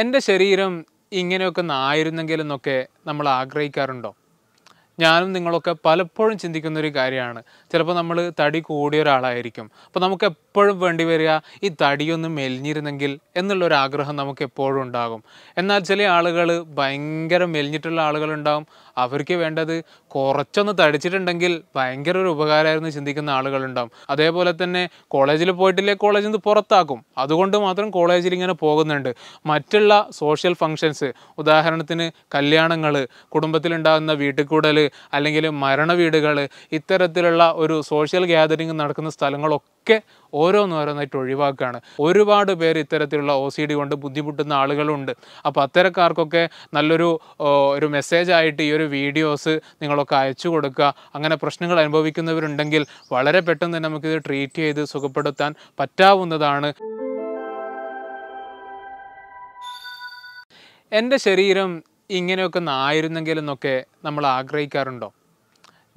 എൻ്റെ ശരീരം ഇങ്ങനെയൊക്കെ ആയിരുന്നെങ്കിൽ എന്നൊക്കെ നമ്മൾ ആഗ്രഹിക്കാറുണ്ടോ ഞാനും നിങ്ങളൊക്കെ പലപ്പോഴും ചിന്തിക്കുന്ന ഒരു കാര്യമാണ് ചിലപ്പോൾ നമ്മൾ തടി കൂടിയ ഒരാളായിരിക്കും അപ്പോൾ നമുക്ക് എപ്പോഴും വേണ്ടി വരിക ഈ തടിയൊന്ന് മെലിഞ്ഞിരുന്നെങ്കിൽ എന്നുള്ളൊരു ആഗ്രഹം നമുക്ക് എപ്പോഴും ഉണ്ടാകും എന്നാൽ ചില ആളുകൾ ഭയങ്കര മെലിഞ്ഞിട്ടുള്ള ആളുകളുണ്ടാകും അവർക്ക് വേണ്ടത് കുറച്ചൊന്ന് തടിച്ചിട്ടുണ്ടെങ്കിൽ ഭയങ്കര ഒരു ഉപകാരമായിരുന്നു ചിന്തിക്കുന്ന ആളുകളുണ്ടാവും അതേപോലെ തന്നെ കോളേജിൽ പോയിട്ടില്ലേ കോളേജിൽ നിന്ന് പുറത്താക്കും അതുകൊണ്ട് മാത്രം കോളേജിൽ ഇങ്ങനെ പോകുന്നുണ്ട് മറ്റുള്ള സോഷ്യൽ ഫങ്ഷൻസ് ഉദാഹരണത്തിന് കല്യാണങ്ങൾ കുടുംബത്തിലുണ്ടാകുന്ന വീട്ടുകൂടൽ അല്ലെങ്കിൽ മരണ വീടുകൾ ഇത്തരത്തിലുള്ള ഒരു സോഷ്യൽ ഗ്യാതറിങ് നടക്കുന്ന സ്ഥലങ്ങളൊക്കെ ഒക്കെ ഓരോന്നോരോന്നായിട്ട് ഒഴിവാക്കുകയാണ് ഒരുപാട് പേർ ഇത്തരത്തിലുള്ള ഒ സി ഡി കൊണ്ട് ബുദ്ധിമുട്ടുന്ന ആളുകളുണ്ട് അപ്പോൾ അത്തരക്കാർക്കൊക്കെ നല്ലൊരു ഒരു മെസ്സേജായിട്ട് ഈ ഒരു വീഡിയോസ് നിങ്ങളൊക്കെ അയച്ചു കൊടുക്കുക അങ്ങനെ പ്രശ്നങ്ങൾ അനുഭവിക്കുന്നവരുണ്ടെങ്കിൽ വളരെ പെട്ടെന്ന് തന്നെ നമുക്കിത് ട്രീറ്റ് ചെയ്ത് സുഖപ്പെടുത്താൻ പറ്റാവുന്നതാണ് എൻ്റെ ശരീരം ഇങ്ങനെയൊക്കെ ഒന്ന് എന്നൊക്കെ നമ്മൾ ആഗ്രഹിക്കാറുണ്ടോ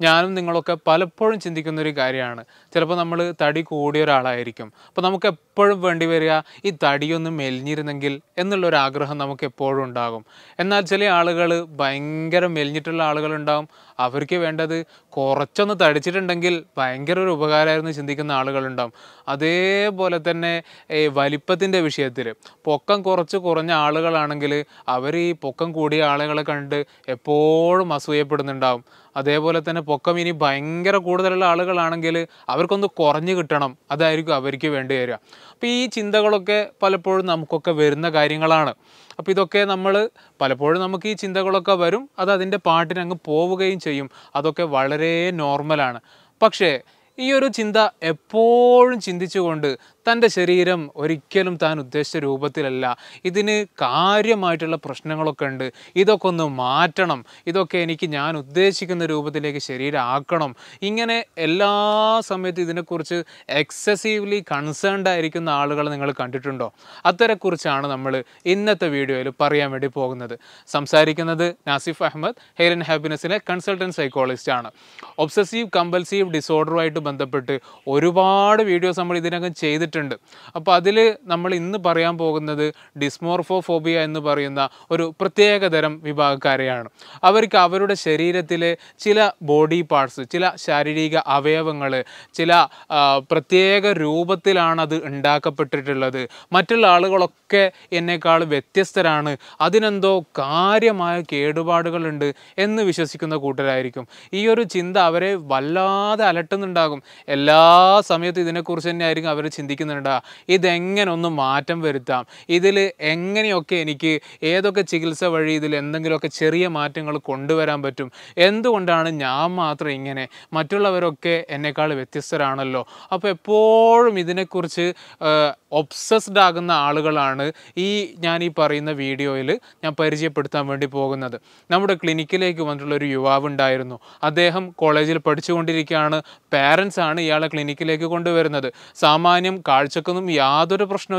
ഞാനും നിങ്ങളൊക്കെ പലപ്പോഴും ചിന്തിക്കുന്ന ഒരു കാര്യമാണ് ചിലപ്പോൾ നമ്മൾ തടി കൂടിയ ഒരാളായിരിക്കും അപ്പോൾ നമുക്ക് എപ്പോഴും വേണ്ടി വരിക ഈ തടിയൊന്ന് മെലിഞ്ഞിരുന്നെങ്കിൽ എന്നുള്ളൊരു ആഗ്രഹം നമുക്ക് എപ്പോഴും ഉണ്ടാകും എന്നാൽ ചില ആളുകൾ ഭയങ്കര മെലിഞ്ഞിട്ടുള്ള ആളുകളുണ്ടാകും അവർക്ക് വേണ്ടത് കുറച്ചൊന്ന് തടിച്ചിട്ടുണ്ടെങ്കിൽ ഭയങ്കര ഒരു ഉപകാരമായിരുന്നു ചിന്തിക്കുന്ന ആളുകളുണ്ടാകും അതേപോലെ തന്നെ ഈ വലിപ്പത്തിൻ്റെ വിഷയത്തിൽ പൊക്കം കുറച്ച് കുറഞ്ഞ ആളുകളാണെങ്കിൽ അവർ ഈ പൊക്കം കൂടിയ ആളുകളെ കണ്ട് എപ്പോഴും അസൂയപ്പെടുന്നുണ്ടാകും അതേപോലെ തന്നെ പൊക്കം ഇനി ഭയങ്കര കൂടുതലുള്ള ആളുകളാണെങ്കിൽ അവർക്കൊന്ന് കുറഞ്ഞു കിട്ടണം അതായിരിക്കും അവർക്ക് വേണ്ടി വരിക അപ്പോൾ ഈ ചിന്തകളൊക്കെ പലപ്പോഴും നമുക്കൊക്കെ വരുന്ന കാര്യങ്ങളാണ് അപ്പോൾ ഇതൊക്കെ നമ്മൾ പലപ്പോഴും നമുക്ക് ഈ ചിന്തകളൊക്കെ വരും അത് അതിൻ്റെ പാട്ടിനങ്ങ് പോവുകയും ചെയ്യും അതൊക്കെ വളരെ നോർമലാണ് പക്ഷേ ഈ ഒരു ചിന്ത എപ്പോഴും ചിന്തിച്ചുകൊണ്ട് തൻ്റെ ശരീരം ഒരിക്കലും താൻ ഉദ്ദേശിച്ച രൂപത്തിലല്ല ഇതിന് കാര്യമായിട്ടുള്ള പ്രശ്നങ്ങളൊക്കെ ഉണ്ട് ഇതൊക്കെ ഒന്ന് മാറ്റണം ഇതൊക്കെ എനിക്ക് ഞാൻ ഉദ്ദേശിക്കുന്ന രൂപത്തിലേക്ക് ശരീരം ആക്കണം ഇങ്ങനെ എല്ലാ സമയത്തും ഇതിനെക്കുറിച്ച് എക്സസീവ്ലി കൺസേൺഡ് ആയിരിക്കുന്ന ആളുകളെ നിങ്ങൾ കണ്ടിട്ടുണ്ടോ അത്തരെക്കുറിച്ചാണ് നമ്മൾ ഇന്നത്തെ വീഡിയോയിൽ പറയാൻ വേണ്ടി പോകുന്നത് സംസാരിക്കുന്നത് നാസിഫ് അഹമ്മദ് ഹെയർ ആൻഡ് ഹാപ്പിനെസ്സിലെ കൺസൾട്ടൻറ്റ് സൈക്കോളജിസ്റ്റ് ആണ് ഒബ്സസീവ് കമ്പൽസീവ് ഡിസോർഡറുമായിട്ട് ബന്ധപ്പെട്ട് ഒരുപാട് വീഡിയോസ് നമ്മൾ ഇതിനകം ചെയ്തിട്ടുണ്ട് അപ്പോൾ അതിൽ നമ്മൾ ഇന്ന് പറയാൻ പോകുന്നത് ഡിസ്മോർഫോഫോബിയ എന്ന് പറയുന്ന ഒരു പ്രത്യേകതരം വിഭാഗക്കാരെയാണ് അവർക്ക് അവരുടെ ശരീരത്തിലെ ചില ബോഡി പാർട്സ് ചില ശാരീരിക അവയവങ്ങൾ ചില പ്രത്യേക രൂപത്തിലാണ് അത് ഉണ്ടാക്കപ്പെട്ടിട്ടുള്ളത് മറ്റുള്ള ആളുകളൊക്കെ എന്നേക്കാൾ വ്യത്യസ്തരാണ് അതിനെന്തോ കാര്യമായ കേടുപാടുകളുണ്ട് എന്ന് വിശ്വസിക്കുന്ന കൂട്ടരായിരിക്കും ഈ ഒരു ചിന്ത അവരെ വല്ലാതെ അലട്ടുന്നുണ്ടാകും ഉണ്ടാകും എല്ലാ സമയത്തും ഇതിനെക്കുറിച്ച് തന്നെ ആയിരിക്കും അവർ ചിന്തിക്കുന്നുണ്ട് ഇതെങ്ങനെ ഒന്ന് മാറ്റം വരുത്താം ഇതിൽ എങ്ങനെയൊക്കെ എനിക്ക് ഏതൊക്കെ ചികിത്സ വഴി ഇതിൽ എന്തെങ്കിലുമൊക്കെ ചെറിയ മാറ്റങ്ങൾ കൊണ്ടുവരാൻ പറ്റും എന്തുകൊണ്ടാണ് ഞാൻ മാത്രം ഇങ്ങനെ മറ്റുള്ളവരൊക്കെ എന്നെക്കാൾ വ്യത്യസ്തരാണല്ലോ അപ്പോൾ എപ്പോഴും ഇതിനെക്കുറിച്ച് ഒബ്സസ്ഡ് ആകുന്ന ആളുകളാണ് ഈ ഞാൻ ഈ പറയുന്ന വീഡിയോയിൽ ഞാൻ പരിചയപ്പെടുത്താൻ വേണ്ടി പോകുന്നത് നമ്മുടെ ക്ലിനിക്കിലേക്ക് വന്നിട്ടുള്ള ഒരു യുവാവ് ഉണ്ടായിരുന്നു അദ്ദേഹം കോളേജിൽ പഠിച്ചുകൊണ്ടിരിക്കുകയാണ് പാരൻസ് ഇൻഷുറൻസ് ആണ് ഇയാളെ ക്ലിനിക്കിലേക്ക് കൊണ്ടുവരുന്നത് സാമാന്യം കാഴ്ചക്കൊന്നും യാതൊരു പ്രശ്നവും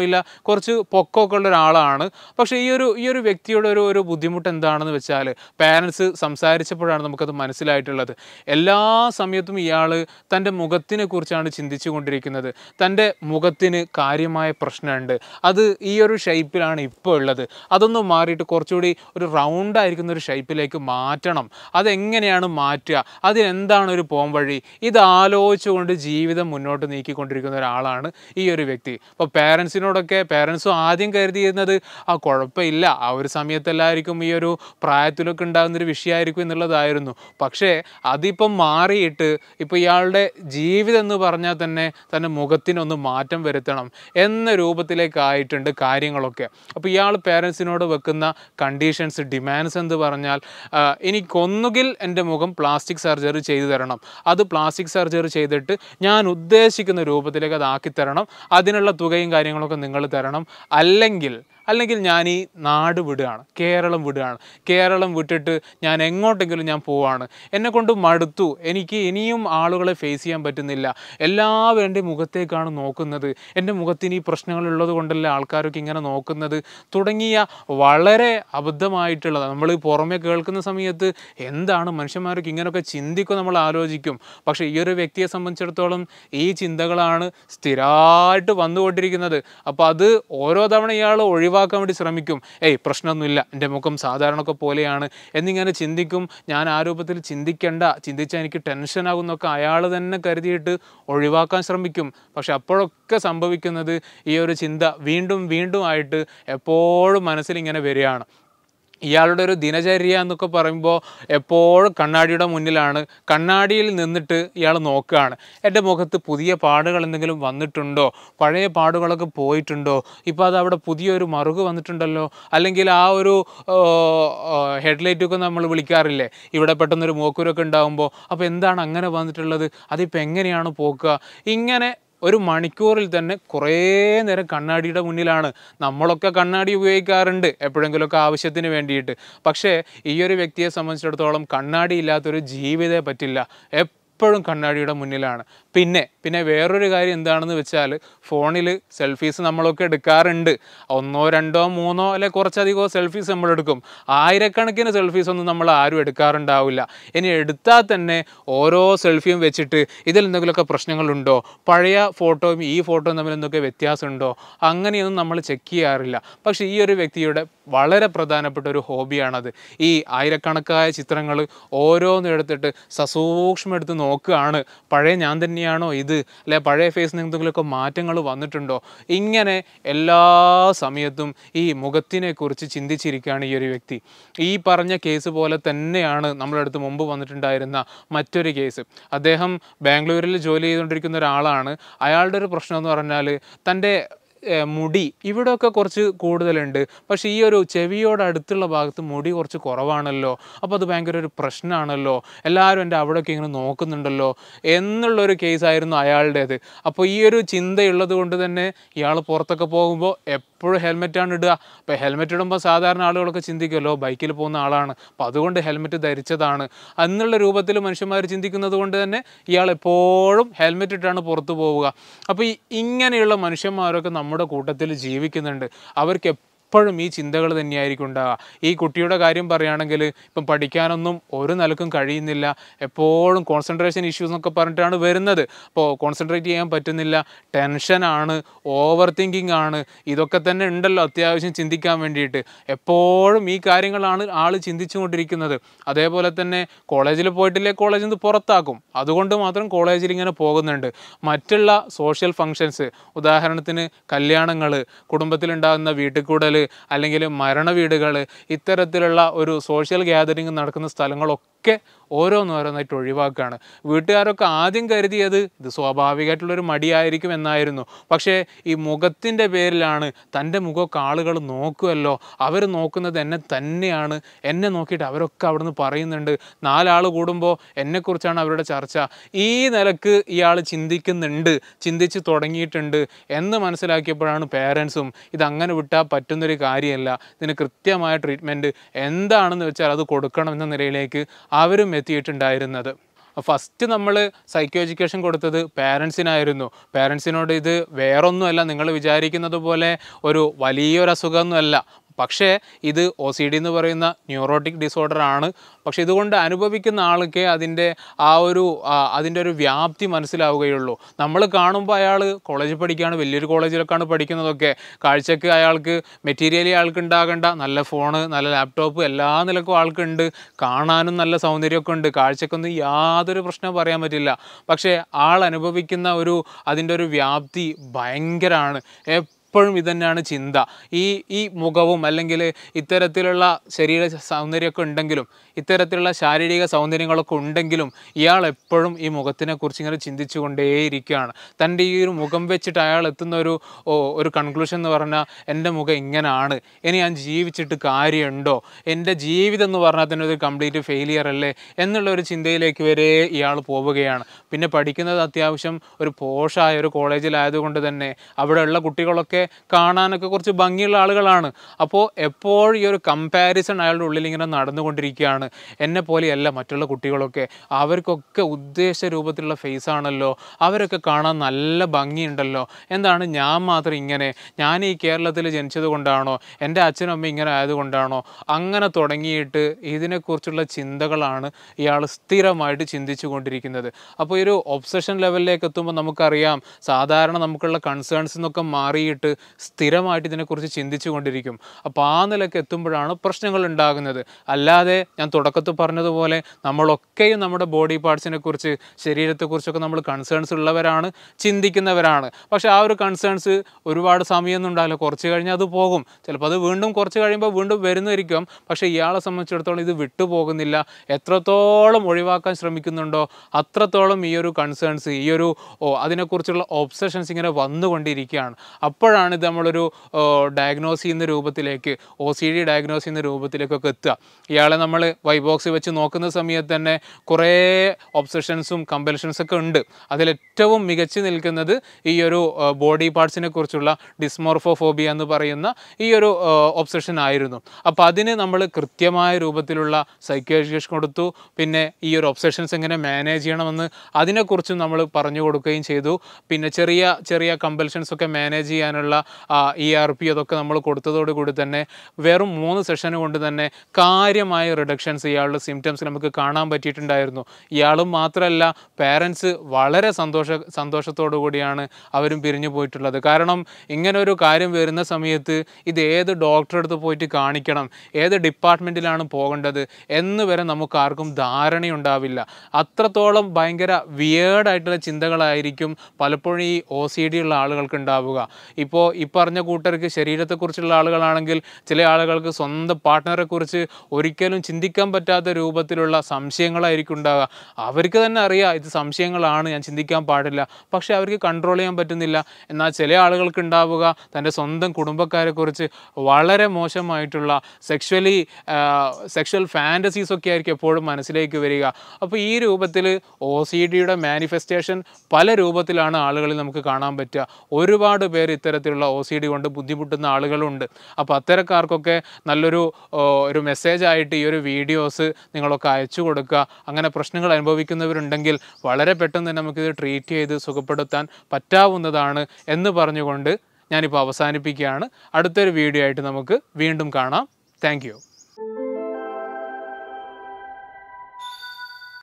കുറച്ച് പൊക്കമൊക്കെ ഉള്ള ഒരാളാണ് പക്ഷേ ഈ ഒരു ഈ ഒരു വ്യക്തിയുടെ ഒരു ഒരു ബുദ്ധിമുട്ട് എന്താണെന്ന് വെച്ചാൽ പാരൻസ് സംസാരിച്ചപ്പോഴാണ് നമുക്കത് മനസ്സിലായിട്ടുള്ളത് എല്ലാ സമയത്തും ഇയാൾ തൻ്റെ മുഖത്തിനെ കുറിച്ചാണ് ചിന്തിച്ചു കൊണ്ടിരിക്കുന്നത് തൻ്റെ മുഖത്തിന് കാര്യമായ പ്രശ്നമുണ്ട് അത് ഈ ഒരു ഷേപ്പിലാണ് ഇപ്പോൾ ഉള്ളത് അതൊന്നും മാറിയിട്ട് കുറച്ചുകൂടി ഒരു റൗണ്ട് ആയിരിക്കുന്ന ഒരു ഷേപ്പിലേക്ക് മാറ്റണം അതെങ്ങനെയാണ് മാറ്റുക അതിനെന്താണ് ഒരു ഇത് ഇതാലോചിച്ച് അനുഭവിച്ചുകൊണ്ട് ജീവിതം മുന്നോട്ട് നീക്കിക്കൊണ്ടിരിക്കുന്ന ഒരാളാണ് ഈ ഒരു വ്യക്തി അപ്പോൾ പേരൻസിനോടൊക്കെ പേരൻസും ആദ്യം കരുതിയിരുന്നത് ആ കുഴപ്പമില്ല ആ ഒരു സമയത്തെല്ലാവർക്കും ഈ ഒരു പ്രായത്തിലൊക്കെ ഉണ്ടാകുന്നൊരു വിഷയമായിരിക്കും എന്നുള്ളതായിരുന്നു പക്ഷേ അതിപ്പം മാറിയിട്ട് ഇപ്പോൾ ഇയാളുടെ ജീവിതം എന്ന് പറഞ്ഞാൽ തന്നെ തൻ്റെ മുഖത്തിനൊന്ന് മാറ്റം വരുത്തണം എന്ന രൂപത്തിലേക്കായിട്ടുണ്ട് കാര്യങ്ങളൊക്കെ അപ്പോൾ ഇയാൾ പേരൻസിനോട് വെക്കുന്ന കണ്ടീഷൻസ് ഡിമാൻഡ്സ് എന്ന് പറഞ്ഞാൽ എനിക്കൊന്നുകിൽ എൻ്റെ മുഖം പ്ലാസ്റ്റിക് സർജറി ചെയ്തു തരണം അത് പ്ലാസ്റ്റിക് സർജറി ചെയ്ത് ചെയ്തിട്ട് ഞാൻ ഉദ്ദേശിക്കുന്ന രൂപത്തിലേക്ക് അത് ആക്കിത്തരണം അതിനുള്ള തുകയും കാര്യങ്ങളൊക്കെ നിങ്ങൾ തരണം അല്ലെങ്കിൽ അല്ലെങ്കിൽ ഞാൻ ഈ നാട് വിടുകയാണ് കേരളം വിടുകയാണ് കേരളം വിട്ടിട്ട് ഞാൻ എങ്ങോട്ടെങ്കിലും ഞാൻ പോവാണ് എന്നെ കൊണ്ട് മടുത്തു എനിക്ക് ഇനിയും ആളുകളെ ഫേസ് ചെയ്യാൻ പറ്റുന്നില്ല എല്ലാവരും എൻ്റെ മുഖത്തേക്കാണ് നോക്കുന്നത് എൻ്റെ മുഖത്തിന് ഈ പ്രശ്നങ്ങളുള്ളത് കൊണ്ടല്ലേ ആൾക്കാരൊക്കെ ഇങ്ങനെ നോക്കുന്നത് തുടങ്ങിയ വളരെ അബദ്ധമായിട്ടുള്ളത് നമ്മൾ പുറമെ കേൾക്കുന്ന സമയത്ത് എന്താണ് മനുഷ്യന്മാർക്ക് ഇങ്ങനെയൊക്കെ ചിന്തിക്കും നമ്മൾ ആലോചിക്കും പക്ഷേ ഈ ഒരു വ്യക്തിയെ സംബന്ധിച്ചിടത്തോളം ഈ ചിന്തകളാണ് സ്ഥിരമായിട്ട് വന്നുകൊണ്ടിരിക്കുന്നത് അപ്പോൾ അത് ഓരോ തവണ ഇയാൾ ഒഴിവാക്കി ഒഴിവാക്കാൻ വേണ്ടി ശ്രമിക്കും ഏയ് പ്രശ്നമൊന്നുമില്ല എൻ്റെ മുഖം സാധാരണക്കെ പോലെയാണ് എന്നിങ്ങനെ ചിന്തിക്കും ഞാൻ ആ രൂപത്തിൽ ചിന്തിക്കേണ്ട ചിന്തിച്ചാൽ എനിക്ക് ടെൻഷനാകും എന്നൊക്കെ അയാൾ തന്നെ കരുതിയിട്ട് ഒഴിവാക്കാൻ ശ്രമിക്കും പക്ഷെ അപ്പോഴൊക്കെ സംഭവിക്കുന്നത് ഈ ഒരു ചിന്ത വീണ്ടും വീണ്ടും ആയിട്ട് എപ്പോഴും മനസ്സിൽ ഇങ്ങനെ വരികയാണ് ഇയാളുടെ ഒരു ദിനചര്യ എന്നൊക്കെ പറയുമ്പോൾ എപ്പോഴും കണ്ണാടിയുടെ മുന്നിലാണ് കണ്ണാടിയിൽ നിന്നിട്ട് ഇയാൾ നോക്കുകയാണ് എൻ്റെ മുഖത്ത് പുതിയ പാടുകൾ എന്തെങ്കിലും വന്നിട്ടുണ്ടോ പഴയ പാടുകളൊക്കെ പോയിട്ടുണ്ടോ ഇപ്പോൾ അത് അവിടെ പുതിയൊരു മറുക് വന്നിട്ടുണ്ടല്ലോ അല്ലെങ്കിൽ ആ ഒരു ഹെഡ്ലൈറ്റൊക്കെ നമ്മൾ വിളിക്കാറില്ലേ ഇവിടെ പെട്ടെന്നൊരു മോക്കുരൊക്കെ ഉണ്ടാകുമ്പോൾ അപ്പോൾ എന്താണ് അങ്ങനെ വന്നിട്ടുള്ളത് അതിപ്പോൾ എങ്ങനെയാണ് പോക്കുക ഇങ്ങനെ ഒരു മണിക്കൂറിൽ തന്നെ കുറേ നേരം കണ്ണാടിയുടെ മുന്നിലാണ് നമ്മളൊക്കെ കണ്ണാടി ഉപയോഗിക്കാറുണ്ട് എപ്പോഴെങ്കിലുമൊക്കെ ആവശ്യത്തിന് വേണ്ടിയിട്ട് പക്ഷേ ഈ ഒരു വ്യക്തിയെ സംബന്ധിച്ചിടത്തോളം കണ്ണാടി ഇല്ലാത്തൊരു ജീവിതേ പറ്റില്ല എപ്പോഴും കണ്ണാടിയുടെ മുന്നിലാണ് പിന്നെ പിന്നെ വേറൊരു കാര്യം എന്താണെന്ന് വെച്ചാൽ ഫോണിൽ സെൽഫീസ് നമ്മളൊക്കെ എടുക്കാറുണ്ട് ഒന്നോ രണ്ടോ മൂന്നോ അല്ലെ കുറച്ചധികമോ സെൽഫീസ് നമ്മൾ എടുക്കും ആയിരക്കണക്കിന് സെൽഫീസ് ഒന്നും നമ്മൾ ആരും എടുക്കാറുണ്ടാവില്ല ഇനി എടുത്താൽ തന്നെ ഓരോ സെൽഫിയും വെച്ചിട്ട് ഇതിൽ എന്തെങ്കിലുമൊക്കെ പ്രശ്നങ്ങളുണ്ടോ പഴയ ഫോട്ടോയും ഈ ഫോട്ടോയും തമ്മിൽ എന്തൊക്കെ വ്യത്യാസമുണ്ടോ അങ്ങനെയൊന്നും നമ്മൾ ചെക്ക് ചെയ്യാറില്ല പക്ഷേ ഈ ഒരു വ്യക്തിയുടെ വളരെ പ്രധാനപ്പെട്ട ഒരു ഹോബിയാണത് ഈ ആയിരക്കണക്കായ ചിത്രങ്ങൾ ഓരോന്നും എടുത്തിട്ട് സസൂക്ഷ്മം എടുത്ത് നോക്കുകയാണ് പഴയ ഞാൻ തന്നെയാണോ ഇത് അല്ലെ പഴയ ഫേസിന് എന്തെങ്കിലുമൊക്കെ മാറ്റങ്ങൾ വന്നിട്ടുണ്ടോ ഇങ്ങനെ എല്ലാ സമയത്തും ഈ മുഖത്തിനെ കുറിച്ച് ചിന്തിച്ചിരിക്കുകയാണ് ഈ ഒരു വ്യക്തി ഈ പറഞ്ഞ കേസ് പോലെ തന്നെയാണ് നമ്മുടെ അടുത്ത് മുമ്പ് വന്നിട്ടുണ്ടായിരുന്ന മറ്റൊരു കേസ് അദ്ദേഹം ബാംഗ്ലൂരിൽ ജോലി ചെയ്തുകൊണ്ടിരിക്കുന്ന ഒരാളാണ് അയാളുടെ ഒരു പ്രശ്നം എന്ന് പറഞ്ഞാൽ തൻ്റെ മുടി ഇവിടെയൊക്കെ കുറച്ച് കൂടുതലുണ്ട് പക്ഷേ ഈ ഒരു ചെവിയോട് അടുത്തുള്ള ഭാഗത്ത് മുടി കുറച്ച് കുറവാണല്ലോ അപ്പോൾ അത് ഭയങ്കര ഒരു പ്രശ്നമാണല്ലോ എല്ലാവരും എൻ്റെ അവിടെയൊക്കെ ഇങ്ങനെ നോക്കുന്നുണ്ടല്ലോ എന്നുള്ളൊരു കേസായിരുന്നു അയാളുടേത് അപ്പോൾ ഈ ഒരു ചിന്തയുള്ളത് കൊണ്ട് തന്നെ ഇയാൾ പുറത്തൊക്കെ പോകുമ്പോൾ എപ്പോഴും ഹെൽമെറ്റാണ് ഇടുക അപ്പോൾ ഹെൽമെറ്റ് ഇടുമ്പോൾ സാധാരണ ആളുകളൊക്കെ ചിന്തിക്കുമല്ലോ ബൈക്കിൽ പോകുന്ന ആളാണ് അപ്പോൾ അതുകൊണ്ട് ഹെൽമെറ്റ് ധരിച്ചതാണ് എന്നുള്ള രൂപത്തിൽ മനുഷ്യന്മാർ ചിന്തിക്കുന്നത് കൊണ്ട് തന്നെ ഇയാൾ എപ്പോഴും ഹെൽമെറ്റ് ഇട്ടാണ് പുറത്തു പോവുക അപ്പോൾ ഈ ഇങ്ങനെയുള്ള മനുഷ്യന്മാരൊക്കെ നമ്മുടെ കൂട്ടത്തിൽ ജീവിക്കുന്നുണ്ട് അവർക്ക് എപ്പോഴും ഈ ചിന്തകൾ തന്നെയായിരിക്കും ഉണ്ടാവുക ഈ കുട്ടിയുടെ കാര്യം പറയുകയാണെങ്കിൽ ഇപ്പം പഠിക്കാനൊന്നും ഒരു നിലക്കും കഴിയുന്നില്ല എപ്പോഴും കോൺസെൻട്രേഷൻ ഇഷ്യൂസ് എന്നൊക്കെ പറഞ്ഞിട്ടാണ് വരുന്നത് അപ്പോൾ കോൺസെൻട്രേറ്റ് ചെയ്യാൻ പറ്റുന്നില്ല ടെൻഷനാണ് ഓവർ തിങ്കിങ് ആണ് ഇതൊക്കെ തന്നെ ഉണ്ടല്ലോ അത്യാവശ്യം ചിന്തിക്കാൻ വേണ്ടിയിട്ട് എപ്പോഴും ഈ കാര്യങ്ങളാണ് ആൾ ചിന്തിച്ചുകൊണ്ടിരിക്കുന്നത് അതേപോലെ തന്നെ കോളേജിൽ പോയിട്ടില്ലേ കോളേജിൽ നിന്ന് പുറത്താക്കും അതുകൊണ്ട് മാത്രം കോളേജിൽ ഇങ്ങനെ പോകുന്നുണ്ട് മറ്റുള്ള സോഷ്യൽ ഫങ്ഷൻസ് ഉദാഹരണത്തിന് കല്യാണങ്ങൾ കുടുംബത്തിലുണ്ടാകുന്ന വീട്ടിൽ കൂടൽ അല്ലെങ്കിൽ മരണ വീടുകൾ ഇത്തരത്തിലുള്ള ഒരു സോഷ്യൽ ഗ്യാതറിങ് നടക്കുന്ന സ്ഥലങ്ങളൊക്കെ ഒക്കെ ഓരോന്നോരോന്നായിട്ട് ഒഴിവാക്കുകയാണ് വീട്ടുകാരൊക്കെ ആദ്യം കരുതിയത് ഇത് സ്വാഭാവികമായിട്ടുള്ളൊരു മടിയായിരിക്കും എന്നായിരുന്നു പക്ഷേ ഈ മുഖത്തിൻ്റെ പേരിലാണ് തൻ്റെ മുഖമൊക്കെ ആളുകൾ നോക്കുമല്ലോ അവർ നോക്കുന്നത് എന്നെ തന്നെയാണ് എന്നെ നോക്കിയിട്ട് അവരൊക്കെ അവിടുന്ന് പറയുന്നുണ്ട് നാലാൾ കൂടുമ്പോൾ എന്നെക്കുറിച്ചാണ് അവരുടെ ചർച്ച ഈ നിലക്ക് ഇയാൾ ചിന്തിക്കുന്നുണ്ട് ചിന്തിച്ച് തുടങ്ങിയിട്ടുണ്ട് എന്ന് മനസ്സിലാക്കിയപ്പോഴാണ് പേരൻസും ഇതങ്ങനെ വിട്ടാൽ പറ്റുന്നൊരു കാര്യമല്ല ഇതിന് കൃത്യമായ ട്രീറ്റ്മെൻറ്റ് എന്താണെന്ന് വെച്ചാൽ അത് കൊടുക്കണം എന്ന നിലയിലേക്ക് അവരും എത്തിയിട്ടുണ്ടായിരുന്നത് ഫസ്റ്റ് നമ്മൾ സൈക്കോ എഡ്യൂക്കേഷൻ കൊടുത്തത് പേരൻസിനായിരുന്നു പേരൻസിനോട് ഇത് വേറൊന്നുമല്ല നിങ്ങൾ വിചാരിക്കുന്നത് പോലെ ഒരു വലിയൊരു അസുഖമൊന്നുമല്ല പക്ഷേ ഇത് ഒ സി ഡി എന്ന് പറയുന്ന ന്യൂറോട്ടിക് ഡിസോർഡർ ആണ് പക്ഷെ ഇതുകൊണ്ട് അനുഭവിക്കുന്ന ആൾക്ക് അതിൻ്റെ ആ ഒരു അതിൻ്റെ ഒരു വ്യാപ്തി മനസ്സിലാവുകയുള്ളൂ നമ്മൾ കാണുമ്പോൾ അയാൾ കോളേജിൽ പഠിക്കുകയാണ് വലിയൊരു കോളേജിലൊക്കെയാണ് പഠിക്കുന്നതൊക്കെ കാഴ്ചക്ക് അയാൾക്ക് മെറ്റീരിയലി അയാൾക്ക് ഉണ്ടാകേണ്ട നല്ല ഫോണ് നല്ല ലാപ്ടോപ്പ് എല്ലാ നിലക്കും ആൾക്കുണ്ട് കാണാനും നല്ല സൗന്ദര്യമൊക്കെ ഉണ്ട് കാഴ്ചക്കൊന്നും യാതൊരു പ്രശ്നം പറയാൻ പറ്റില്ല പക്ഷേ ആൾ അനുഭവിക്കുന്ന ഒരു അതിൻ്റെ ഒരു വ്യാപ്തി ഭയങ്കരമാണ് എപ്പോഴും ഇതന്നെയാണ് ചിന്ത ഈ ഈ മുഖവും അല്ലെങ്കിൽ ഇത്തരത്തിലുള്ള ശരീര സൗന്ദര്യമൊക്കെ ഉണ്ടെങ്കിലും ഇത്തരത്തിലുള്ള ശാരീരിക സൗന്ദര്യങ്ങളൊക്കെ ഉണ്ടെങ്കിലും ഇയാൾ എപ്പോഴും ഈ മുഖത്തിനെ കുറിച്ച് ഇങ്ങനെ ചിന്തിച്ചു കൊണ്ടേയിരിക്കുകയാണ് തൻ്റെ ഈ ഒരു മുഖം വെച്ചിട്ട് അയാൾ എത്തുന്ന ഒരു ഒരു കൺക്ലൂഷൻ എന്ന് പറഞ്ഞാൽ എൻ്റെ മുഖം ഇങ്ങനെയാണ് ഇനി ഞാൻ ജീവിച്ചിട്ട് കാര്യമുണ്ടോ എൻ്റെ ജീവിതം എന്ന് പറഞ്ഞാൽ തന്നെ ഒരു കംപ്ലീറ്റ് ഫെയിലിയർ അല്ലേ എന്നുള്ള ഒരു ചിന്തയിലേക്ക് വരെ ഇയാൾ പോവുകയാണ് പിന്നെ പഠിക്കുന്നത് അത്യാവശ്യം ഒരു പോഷായ ഒരു കോളേജിലായതുകൊണ്ട് തന്നെ അവിടെയുള്ള കുട്ടികളൊക്കെ കാണാനൊക്കെ കുറച്ച് ഭംഗിയുള്ള ആളുകളാണ് അപ്പോൾ എപ്പോഴും ഈ ഒരു കമ്പാരിസൺ അയാളുടെ ഉള്ളിൽ ഇങ്ങനെ നടന്നുകൊണ്ടിരിക്കുകയാണ് എന്നെ പോലെയല്ല മറ്റുള്ള കുട്ടികളൊക്കെ അവർക്കൊക്കെ ഉദ്ദേശ രൂപത്തിലുള്ള ഫേസ് ആണല്ലോ അവരൊക്കെ കാണാൻ നല്ല ഭംഗിയുണ്ടല്ലോ എന്താണ് ഞാൻ മാത്രം ഇങ്ങനെ ഞാൻ ഈ കേരളത്തിൽ ജനിച്ചത് കൊണ്ടാണോ എൻ്റെ അച്ഛനും അമ്മ ഇങ്ങനെ ആയതുകൊണ്ടാണോ അങ്ങനെ തുടങ്ങിയിട്ട് ഇതിനെക്കുറിച്ചുള്ള ചിന്തകളാണ് ഇയാൾ സ്ഥിരമായിട്ട് ചിന്തിച്ചു കൊണ്ടിരിക്കുന്നത് അപ്പോൾ ഈ ഒരു ഒബ്സഷൻ ലെവലിലേക്ക് എത്തുമ്പോൾ നമുക്കറിയാം സാധാരണ നമുക്കുള്ള കൺസേൺസ് എന്നൊക്കെ മാറിയിട്ട് മുന്നോട്ട് സ്ഥിരമായിട്ട് ഇതിനെക്കുറിച്ച് ചിന്തിച്ചു കൊണ്ടിരിക്കും അപ്പോൾ ആ നിലയ്ക്ക് എത്തുമ്പോഴാണ് പ്രശ്നങ്ങൾ ഉണ്ടാകുന്നത് അല്ലാതെ ഞാൻ തുടക്കത്തിൽ പറഞ്ഞതുപോലെ നമ്മളൊക്കെയും നമ്മുടെ ബോഡി പാർട്സിനെ കുറിച്ച് ശരീരത്തെക്കുറിച്ചൊക്കെ നമ്മൾ കൺസേൺസ് ഉള്ളവരാണ് ചിന്തിക്കുന്നവരാണ് പക്ഷേ ആ ഒരു കൺസേൺസ് ഒരുപാട് സമയമൊന്നും ഉണ്ടാവില്ല കുറച്ച് കഴിഞ്ഞാൽ അത് പോകും ചിലപ്പോൾ അത് വീണ്ടും കുറച്ച് കഴിയുമ്പോൾ വീണ്ടും വരുന്നതായിരിക്കും പക്ഷേ ഇയാളെ സംബന്ധിച്ചിടത്തോളം ഇത് വിട്ടുപോകുന്നില്ല എത്രത്തോളം ഒഴിവാക്കാൻ ശ്രമിക്കുന്നുണ്ടോ അത്രത്തോളം ഈ ഒരു കൺസേൺസ് ഈ ഒരു അതിനെക്കുറിച്ചുള്ള ഒബ്സഷൻസ് ഇങ്ങനെ വന്നുകൊണ്ടിരിക്കുകയാണ് അപ്പോഴാണ് അപ്പോഴാണ് ഇത് നമ്മളൊരു ഡയഗ്നോസ് ചെയ്യുന്ന രൂപത്തിലേക്ക് ഒ സി ഡി ഡയഗ്നോസ് ചെയ്യുന്ന രൂപത്തിലേക്കൊക്കെ എത്തുക ഇയാളെ നമ്മൾ വൈ ബോക്സ് വെച്ച് നോക്കുന്ന സമയത്ത് തന്നെ കുറേ ഒബ്സഷൻസും കമ്പൽഷൻസൊക്കെ ഉണ്ട് അതിലേറ്റവും മികച്ചു നിൽക്കുന്നത് ഈ ഒരു ബോഡി പാർട്സിനെ കുറിച്ചുള്ള ഡിസ്മോർഫോഫോബിയ എന്ന് പറയുന്ന ഈ ഒരു ഒബ്സഷൻ ആയിരുന്നു അപ്പോൾ അതിന് നമ്മൾ കൃത്യമായ രൂപത്തിലുള്ള സൈക്കോളജിസ്റ്റ് കൊടുത്തു പിന്നെ ഈ ഒരു ഒബ്സഷൻസ് എങ്ങനെ മാനേജ് ചെയ്യണമെന്ന് അതിനെക്കുറിച്ചും നമ്മൾ പറഞ്ഞു കൊടുക്കുകയും ചെയ്തു പിന്നെ ചെറിയ ചെറിയ കമ്പൽഷൻസ് ഒക്കെ മാനേജ് ചെയ്യാനുള്ള രീതിയിലുള്ള ഇ ആർ പി അതൊക്കെ നമ്മൾ കൊടുത്തതോടുകൂടി തന്നെ വെറും മൂന്ന് സെഷൻ കൊണ്ട് തന്നെ കാര്യമായ റിഡക്ഷൻസ് ഇയാളുടെ സിംറ്റംസ് നമുക്ക് കാണാൻ പറ്റിയിട്ടുണ്ടായിരുന്നു ഇയാളും മാത്രമല്ല പേരൻസ് വളരെ സന്തോഷ സന്തോഷത്തോടു കൂടിയാണ് അവരും പിരിഞ്ഞു പോയിട്ടുള്ളത് കാരണം ഇങ്ങനെ ഒരു കാര്യം വരുന്ന സമയത്ത് ഇത് ഏത് ഡോക്ടറെ അടുത്ത് പോയിട്ട് കാണിക്കണം ഏത് ഡിപ്പാർട്ട്മെൻറ്റിലാണ് പോകേണ്ടത് എന്ന് വരെ നമുക്ക് ആർക്കും ധാരണയുണ്ടാവില്ല അത്രത്തോളം ഭയങ്കര വിയേർഡായിട്ടുള്ള ചിന്തകളായിരിക്കും പലപ്പോഴും ഈ ഒ സി ഡി ഉള്ള ആളുകൾക്ക് ഉണ്ടാവുക ഇപ്പോൾ ഇപ്പോൾ ഈ പറഞ്ഞ കൂട്ടർക്ക് ശരീരത്തെക്കുറിച്ചുള്ള ആളുകളാണെങ്കിൽ ചില ആളുകൾക്ക് സ്വന്തം പാർട്ട്ണറെക്കുറിച്ച് ഒരിക്കലും ചിന്തിക്കാൻ പറ്റാത്ത രൂപത്തിലുള്ള സംശയങ്ങളായിരിക്കും ഉണ്ടാകുക അവർക്ക് തന്നെ അറിയാം ഇത് സംശയങ്ങളാണ് ഞാൻ ചിന്തിക്കാൻ പാടില്ല പക്ഷേ അവർക്ക് കൺട്രോൾ ചെയ്യാൻ പറ്റുന്നില്ല എന്നാൽ ചില ആളുകൾക്ക് ഉണ്ടാവുക തൻ്റെ സ്വന്തം കുടുംബക്കാരെക്കുറിച്ച് വളരെ മോശമായിട്ടുള്ള സെക്ഷലി സെക്ഷൽ ഒക്കെ ആയിരിക്കും എപ്പോഴും മനസ്സിലേക്ക് വരിക അപ്പോൾ ഈ രൂപത്തിൽ ഒ സി ഡിയുടെ മാനിഫെസ്റ്റേഷൻ പല രൂപത്തിലാണ് ആളുകളിൽ നമുക്ക് കാണാൻ പറ്റുക ഒരുപാട് പേര് ഇത്തരത്തിൽ തരത്തിലുള്ള ഒ സി ഡി കൊണ്ട് ബുദ്ധിമുട്ടുന്ന ആളുകളുണ്ട് അപ്പോൾ അത്തരക്കാർക്കൊക്കെ നല്ലൊരു ഒരു മെസ്സേജായിട്ട് ഈ ഒരു വീഡിയോസ് നിങ്ങളൊക്കെ അയച്ചു കൊടുക്കുക അങ്ങനെ പ്രശ്നങ്ങൾ അനുഭവിക്കുന്നവരുണ്ടെങ്കിൽ വളരെ പെട്ടെന്ന് തന്നെ നമുക്കിത് ട്രീറ്റ് ചെയ്ത് സുഖപ്പെടുത്താൻ പറ്റാവുന്നതാണ് എന്ന് പറഞ്ഞുകൊണ്ട് ഞാനിപ്പോൾ അവസാനിപ്പിക്കുകയാണ് അടുത്തൊരു വീഡിയോ ആയിട്ട് നമുക്ക് വീണ്ടും കാണാം താങ്ക്